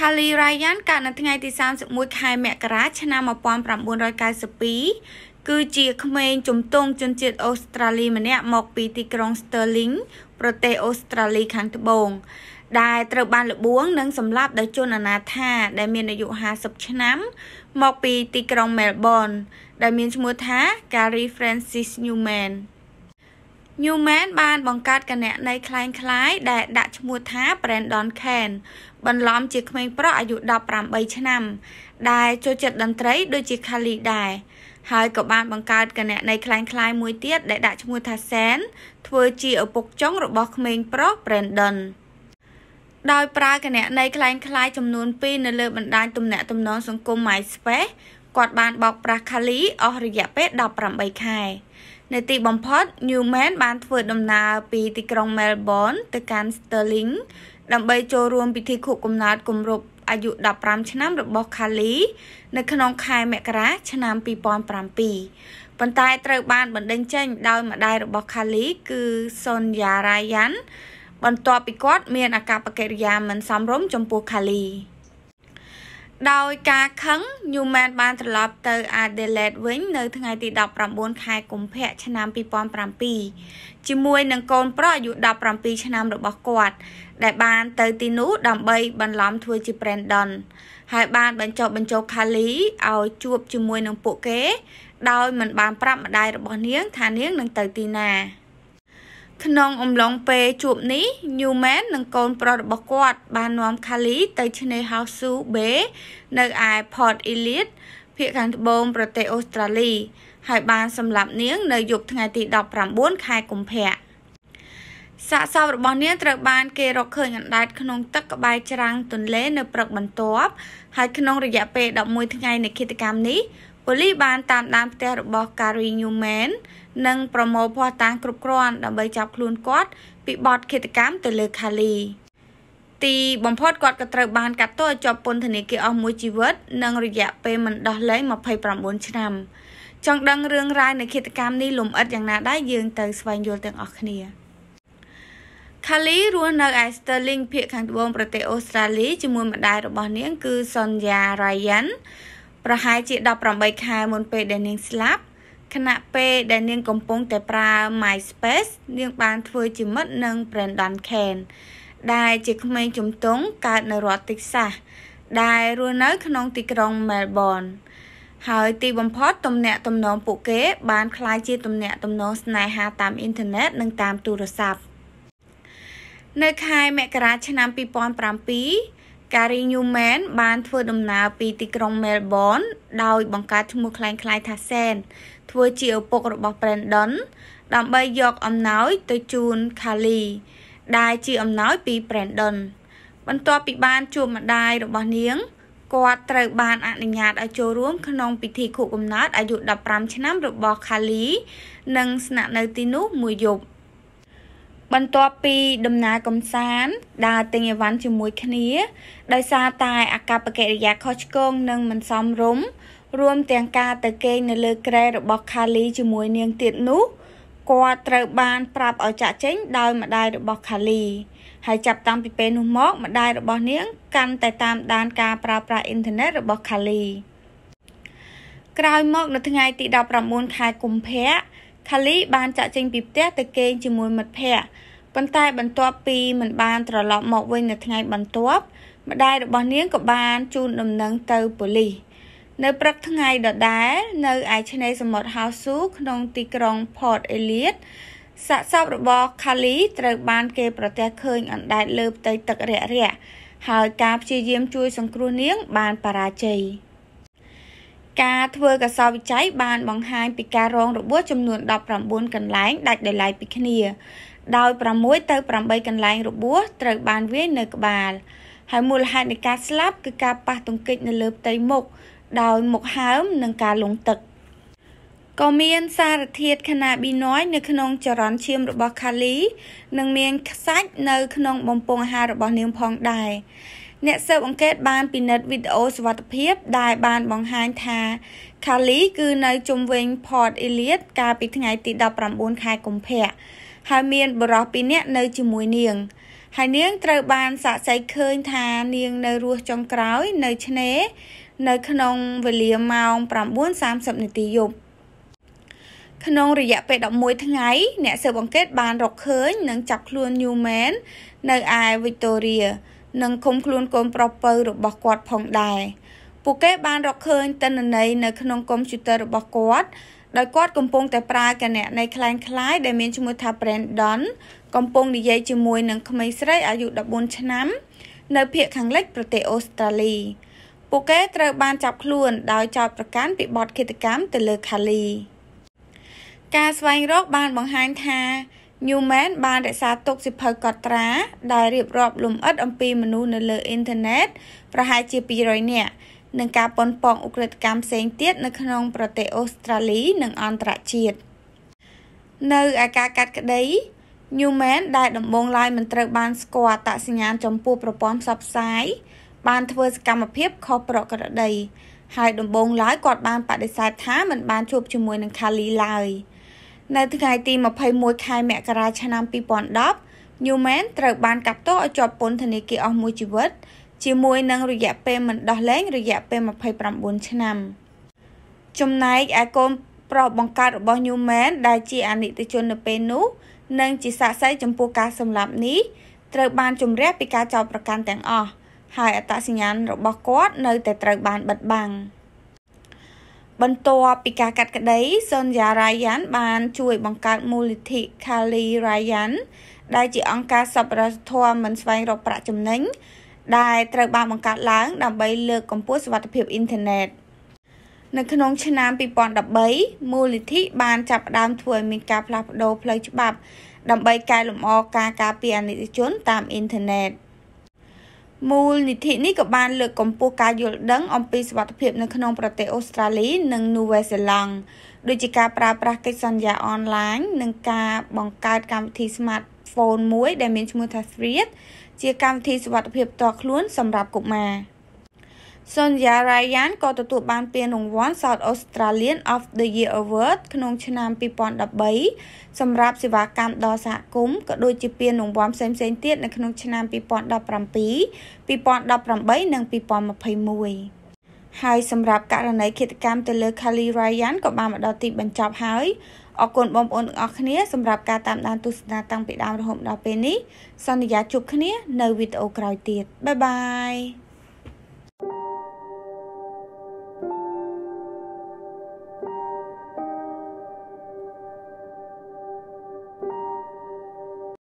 Kali Ryan កើតនៅថ្ងៃទី31ខែមករា ឆ្នាំ1992គឺជាក្មេងជំទង់ជនជាតិអូស្ត្រាលីម្នាក់មកពីទីក្រុង Stirling ប្រទេសអូស្ត្រាលីខាងត្បូងដែលត្រូវបានលបួងនិងសម្លាប់ដោយជនអនាថាដែល មានអាយុ50ឆ្នាំ មកពីទីក្រុង Melbourne ដែលមានឈ្មោះថា Gary Francis Newman ។ Newman បានបង្កើតគណនីคล้ายៗដែលដាក់ឈ្មោះថា Brandon Ken បន្លំជាក្មេង ប្រុសអាយុ18ឆ្នាំ ដែលចូលចិត្តតន្ត្រីដូចជា Kali ដែរហើយក៏បានបង្កើតគណនីคล้ายៗមួយទៀតដែលដាក់ឈ្មោះថា Sen ធ្វើជាឪពុកចុងរបស់ក្មេងប្រុស Brandon ដោយប្រើគណនីคล้ายៗចំនួន2នៅលើបណ្ដាញទំនាក់ទំនងសង្គម MySpace គាត់បានបោកប្រាស់ Kali អស់រយៈពេល18ខែនៅទីបំផុត Newman បានធ្វើដំណើរពីទីក្រុង Melbourne ទៅកាន់ Stirling ដើម្បីចូលរួមពិធីខួបកំណើតគម្រប់អាយុ15ឆ្នាំរបស់ Kali នៅក្នុងខែមករាឆ្នាំ2007ប៉ុន្តែត្រូវបានបណ្តេញចេញ ដោយម្តាយរបស់ Kali គឺ Sonia Ryan បន្ទាប់ពីគាត់មានអាកប្បកិរិយាមិនសមរម្យចំពោះ Kali ដោយការខឹង Newman បានត្រឡប់ទៅ Adelaide វិញនៅថ្ងៃទី19ខែកុម្ភៈឆ្នាំ2007ជាមួយនឹងកូនប្រុសអាយុ17ឆ្នាំរបស់គាត់ដែលបានទៅទីនោះដើម្បីបន្លំធ្វើជា Brandon ហើយបាន បញ្ចុះបញ្ចូល Kali ឲ្យជួបជាមួយនឹងពួកគេ ដោយមិនបានប្រាប់ម្ដាយរបស់នាងថានាងនឹងទៅទីណា។ក្នុងអំឡុងពេលជួបនេះ Newman និងកូនប្រុសរបស់គាត់បាននាំ Kali ទៅឆ្នេរ Hausu Bay នៅឯ Port Elliot ភាគខាងត្បូងប្រទេសអូស្ត្រាលីហើយបានសម្លាប់នាងនៅយប់ថ្ងៃទី19ខែកុម្ភៈសាកសពរបស់នាងត្រូវបានគេរកឃើញអណ្ដែតក្នុងទឹកក្បែរច្រាំងទន្លេនៅព្រឹកបន្ទាប់ហើយក្នុងរយៈពេល11ថ្ងៃនៃឃាតកម្មនេះប៉ូលីសបានតាមដានផ្ទះរបស់ Carrie Newman និង ប្រមូលភស្តុតាងគ្រប់គ្រាន់ដើម្បីចាប់ខ្លួនគាត់ពីបទឃាតកម្មទៅលើ Carrie ទីបំផុតគាត់ក៏ត្រូវបានកាត់ទោសឲ្យជាប់ពន្ធនាគារអស់មួយជីវិតនិងរយៈពេលមិនដោះលែង29ឆ្នាំ ចង់ដឹងរឿងរ៉ាវនៃឃាតកម្មនេះលំអិតយ៉ាងណាដែរយើងទៅស្វែងយល់ទាំងអស់គ្នាខាលីរស់នៅឯ Sterling ភាគខាងត្បូងប្រទេសអូស្ត្រាលីជាមួយម្ដាយរបស់នាង គឺ Sonia Ryan ប្រហែលជា18ខែមុនពេលដែលនាងស្លាប់ខណៈពេលដែលនាងកំពុងតែប្រើ MySpace នាងបានធ្វើជាមិត្តនឹង Brandon Kane ដែលជាក្មេងជំទង់កើតនៅរដ្ឋ Texas ដែលរស់នៅក្នុងទីក្រុង Melbourne ហើយទីបំផុតទំនាក់ទំនងពួកគេបានคล้ายជាទំនាក់ទំនងស្នេហាតាមអ៊ីនធឺណិតនិងតាមទូរស័ព្ទនៅខែមករាឆ្នាំ2007 Gary Newman បានធ្វើដំណើរពីទីក្រុង Melbourne ដោយបង្កើតឈ្មោះคล้ายៗថាសេនធ្វើជាឪពុករបស់ Brandon ដើម្បីយកអំណោយទៅជូន Carly ដែលជាអំណោយពី Brandon បន្ទាប់ពីបានជួបម្ដាយរបស់នាងគាត់ត្រូវបាន អនុញ្ញាតឲ្យចូលរួម ក្នុងពិធីខួបកំណើតអាយុ15ឆ្នាំរបស់ Carly និងស្នាក់នៅទីនោះមួយយប់បន្ទាប់ពីដំណើរកំសាន្តដើរទិញអីវ៉ាន់ជាមួយគ្នា ដោយសារតែអាកប្បកិរិយាខុសឆ្គងនិងមិនសមរម្យរួមទាំងការទៅគេងនៅលើក្រែរបស់ខាលីជាមួយនាងទៀតនោះគាត់ត្រូវបាន ប្រាប់ឲ្យចាក់ចេញ ដោយម្ដាយរបស់ខាលី ហើយចាប់តាំងពីពេលនោះមកម្ដាយរបស់នាង កាន់តែតាមដាន ការប្រើប្រាស់អ៊ីនធឺណិតរបស់ខាលីក្រោយមកនៅថ្ងៃទី19ខែកុម្ភៈខាលីបានចាក់ចេញពីផ្ទះទៅគេងជាមួយមិត្តភ័ក្តិប៉ុន្តែបន្ទាប់ពីមិនបានត្រឡប់មកវិញនៅថ្ងៃបន្ទាប់ ម្ដាយរបស់នាងក៏បានជូនដំណឹងទៅប៉ូលីសនៅព្រឹកថ្ងៃដដែល នៅឯឆ្នេរសមុទ្រហោស៊ូក្នុងទីក្រុង Port Elliot សាកសពរបស់ខាលីត្រូវបាន គេប្រទះឃើញអណ្ដែតលើផ្ទៃទឹករាក់រាក់ហើយការព្យាយាមជួយសង្គ្រោះនាង បានបរាជ័យ។ការធ្វើកសោវិច័យបានបង្ហាញពីការរងរបួសចំនួន19កន្លែងដាច់ដោយឡែកពីគ្នា ដោយ6ទៅ8កន្លែងរបួសត្រូវបានវាយនៅក្បាលហើយមូលហេតុនៃការស្លាប់គឺការប៉ះទង្គិចនៅលើផ្ទៃមុខដោយមុខហើមនិងការលង់ទឹកក៏មានសារធាតុខាណាប៊ីណយនៅក្នុងចរន្តឈាមរបស់ខាលីនិងមានខ្សាច់នៅក្នុងបំពង់អាហាររបស់នាងផងដែរអ្នកស៊ើបអង្កេតបានពិនិត្យវីដេអូសវត្ថិភាព ដែលបានបង្ហាញថាខាលីគឺនៅជុំវិញ Port Elliot កាលពីថ្ងៃទី19ខែកុម្ភៈហើយមានបរិសុទ្ធពីរនាក់នៅជាមួយនាង ហើយនាងត្រូវបានសាកសីឃើញថានាងនៅរស់ចុងក្រោយនៅឆ្នេរនៅក្នុងវេលាម៉ោង9:30នាទីយប់ក្នុងរយៈពេល11ថ្ងៃអ្នកស៊ើបអង្កេតបានរកឃើញនិងចាប់ខ្លួន Newman នៅឯ Victoria និងឃុំខ្លួនកូនប្រុសពៅរបស់គាត់ផងដែរពួកគេ បានរកឃើញទិន្នន័យនៅក្នុងកុំព្យូទ័ររបស់គាត់ដោយគាត់កំពុងតែប្រើគណនីคล้ายៗដែលមានឈ្មោះថា Brandon កំពុងនិយាយជាមួយនឹងក្មេងស្រីអាយុ14ឆ្នាំ នៅភូមិខាងលិច ប្រទេសអូស្ត្រាលី ពួកគេត្រូវបានចាប់ខ្លួន ដោយចោទប្រកាន់ពីបទឃាតកម្មទៅលើខាលី ការស្វែងរកបានបង្ហាញថា Newman បានរក្សាទុកសិភៅកត់ត្រា ដែលរៀបរាប់លម្អិត អំពីមនុស្សនៅលើអ៊ីនធឺណិតប្រហែលជា200នាក់នឹងការប៉ុនប៉ងអ ுக ្រិតកម្មផ្សេងទៀតនៅក្នុង ប្រទេសអូស្ត្រាលី និងអន្តរជាតិនៅឯការកាត់ក្តី Newman ដែលដំបងឡើយមិនត្រូវបាន ស្គាល់អត្តសញ្ញាណចំពោះប្រព័ន្ធផ្សព្វផ្សាយបានធ្វើសកម្មភាពខុសប្រក្រតីហើយដំបងឡើយគាត់បានបដិសេធថាមិនបានជួបជាមួយនឹង Kali ឡើយ។នៅថ្ងៃទី21ខែ មករាឆ្នាំ2010 Newman ត្រូវបានកាត់ទោសឲ្យជាប់ពន្ធនាគារអស់មួយជីវិតជាមួយនឹងរយៈពេលមិនដោះលែងរយៈពេល29ឆ្នាំចំណែកឯកូនប្រុសបង្កើតរបស់ Newman ដែលជាអនិច្ចជននៅពេលនោះនិងជាសាក្សីចំពោះការសម្លាប់នេះត្រូវបានជំរះពីការចោទប្រកាន់ទាំងអស់ហើយអត្តសញ្ញាណរបស់គាត់នៅតែត្រូវបានបិទបាំង។បន្ទាប់ពីការកាត់ក្តីសុនយ៉ារ៉ាយ៉ាន់បានជួយបង្កើតមូលនិធិ Kali Ryan ដែលជាអង្គការសប្បុរសធម៌មិនស្វែងរកប្រាក់ចំណេញដែលត្រូវបានបង្កើតឡើង ដើម្បីលើកកម្ពស់សុវត្ថិភាពអ៊ីនធឺណិតនៅក្នុងឆ្នាំ2013មូលនិធិបានចាប់ផ្ដើមធ្វើឲ្យមានការផ្លាស់ប្ដូរផ្លូវច្បាប់ ដើម្បីកែលម្អការការពារអនិច្ចជនតាមអ៊ីនធឺណិត។មូលនិធិនេះក៏បានលើកកម្ពស់ការយល់ដឹងអំពីសុវត្ថិភាពនៅក្នុងប្រទេសអូស្ត្រាលីនិងនូវែលសេឡង់ដូចជាការប្រើប្រាស់កិច្ចសន្យាអនឡាញនិងការបង្កើតកម្មវិធី smartphone មួយដែលមានឈ្មោះថា Thread ជាកម្មវិធីសុវត្ថិភាពផ្ទាល់ខ្លួនសម្រាប់កុមារ។ Sonia Ryan ក៏ទទួលបានពានរង្វាន់ South Australian of the Year Award ក្នុងឆ្នាំ2013សម្រាប់សេវាកម្មដល់សហគមន៍ក៏ដូចជាពានរង្វាន់ផ្សេងៗទៀតនៅក្នុងឆ្នាំ2017 2018និង2021ហើយសម្រាប់ករណីឃាតកម្មទៅលើ Kali Ryan ក៏បានមកដល់ទីបញ្ចប់ហើយអរគុណបងប្អូនទាំងអស់គ្នាសម្រាប់ការតាមដានទស្សនាតាំងពីដើមរហូតដល់ពេលនេះសន្យាជួបគ្នានៅវីដេអូក្រោយទៀតបាយបាយ